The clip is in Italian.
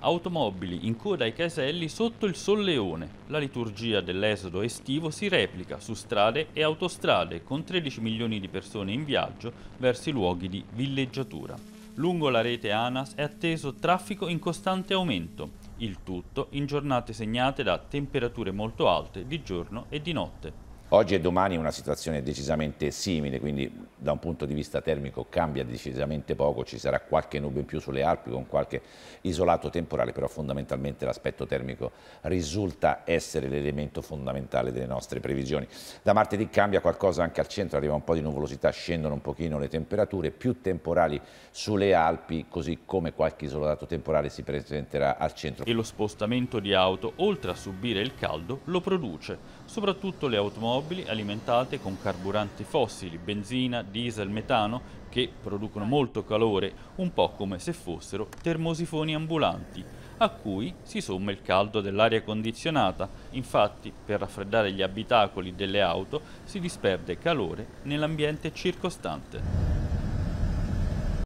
Automobili in coda ai caselli sotto il solleone. La liturgia dell'esodo estivo si replica su strade e autostrade con 13 milioni di persone in viaggio verso i luoghi di villeggiatura. Lungo la rete ANAS è atteso traffico in costante aumento, il tutto in giornate segnate da temperature molto alte di giorno e di notte. Oggi e domani è una situazione decisamente simile, quindi da un punto di vista termico cambia decisamente poco, ci sarà qualche nube in più sulle Alpi con qualche isolato temporale, però fondamentalmente l'aspetto termico risulta essere l'elemento fondamentale delle nostre previsioni. Da martedì cambia qualcosa anche al centro, arriva un po' di nuvolosità, scendono un pochino le temperature, più temporali sulle Alpi, così come qualche isolato temporale si presenterà al centro. E lo spostamento di auto, oltre a subire il caldo, lo produce, soprattutto le automobili automobili alimentate con carburanti fossili, benzina, diesel, metano, che producono molto calore, un po' come se fossero termosifoni ambulanti, a cui si somma il caldo dell'aria condizionata. Infatti, per raffreddare gli abitacoli delle auto si disperde calore nell'ambiente circostante.